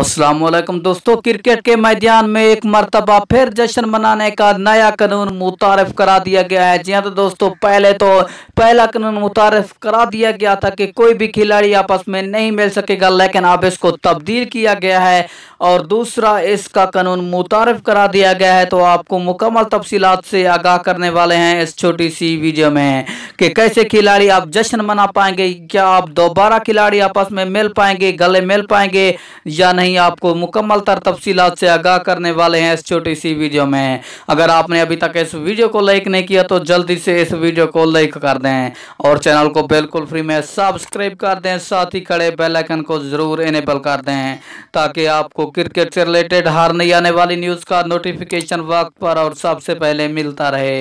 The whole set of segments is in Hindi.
असलम दोस्तों क्रिकेट के मैदान में एक मरतबा फिर जश्न मनाने का नया कानून मुतारफ करा दिया गया है जी हाँ, तो दोस्तों पहले तो पहला कानून मुतारफ करा दिया गया था कि कोई भी खिलाड़ी आपस में नहीं मिल सकेगा लेकिन अब इसको तब्दील किया गया है और दूसरा इसका कानून मुतारफ करा दिया गया है तो आपको मुकम्मल तफसीत से आगाह करने वाले हैं इस छोटी सी वीडियो में कि कैसे खिलाड़ी आप जश्न मना पाएंगे क्या आप दोबारा खिलाड़ी आपस में मिल पाएंगे गले मिल पाएंगे या नहीं आपको मुकम्मल तर तफसीत से आगाह करने वाले हैं इस छोटी सी वीडियो में अगर आपने अभी तक इस वीडियो को लाइक नहीं किया तो जल्दी से इस वीडियो को लाइक कर दें और चैनल को बिल्कुल फ्री में सब्सक्राइब कर दें साथ ही खड़े बेलाइकन को ज़रूर इनेबल कर दें ताकि आपको क्रिकेट से रिलेटेड हार नहीं आने वाली न्यूज़ का नोटिफिकेशन वक्त पर और सबसे पहले मिलता रहे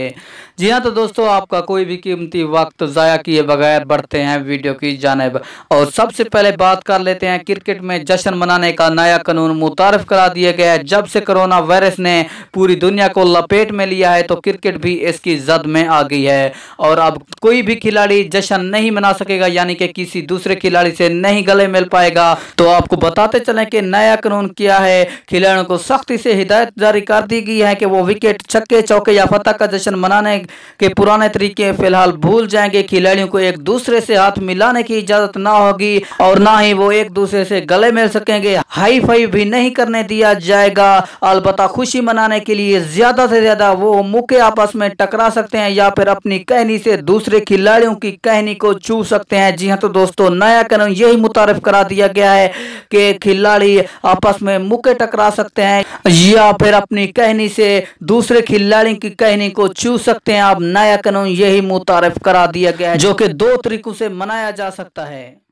जी हाँ तो दोस्तों आपका कोई भी कीमती वक्त ज़ाया किए बगैर बढ़ते हैं वीडियो की जानब और सबसे पहले बात कर लेते हैं क्रिकेट में जश्न मनाने का नया कानून मुतारफ करा दिया गया है जब से कोरोना वायरस ने पूरी दुनिया को लपेट में लिया है तो क्रिकेट भी इसकी जद में आ गई है और अब कोई भी खिलाड़ी जश्न नहीं मना सकेगा यानी कि किसी दूसरे खिलाड़ी से नहीं गले मिल पाएगा तो आपको बताते चले कि नया कानून क्या है खिलाड़ियों को सख्ती से हिदायत जारी कर दी गई है कि वो विकेट छक्के चौके या फतह का जश्न मनाने के पुराने तरीके फिलहाल भूल भूल जाएंगे खिलाड़ियों को एक दूसरे से हाथ मिलाने की इजाजत ना होगी और ना ही वो एक दूसरे से गले मिल सकेंगे हाई फाइव भी नहीं करने दिया जाएगा अलबत् खुशी मनाने के लिए ज्यादा से ज्यादा वो मुके आपस में टकरा सकते हैं या फिर अपनी कहनी से दूसरे खिलाड़ियों की कहनी को छू सकते हैं जी हाँ तो दोस्तों नया कानून यही मुतारफ करा दिया गया है कि खिलाड़ी आपस में मुके टकरा सकते हैं या फिर अपनी कहनी से दूसरे खिलाड़ी की कहनी को छू सकते हैं अब नया कानून यही मुतारफ करा दिया गया है जो कि दो तरीकों से मनाया जा सकता है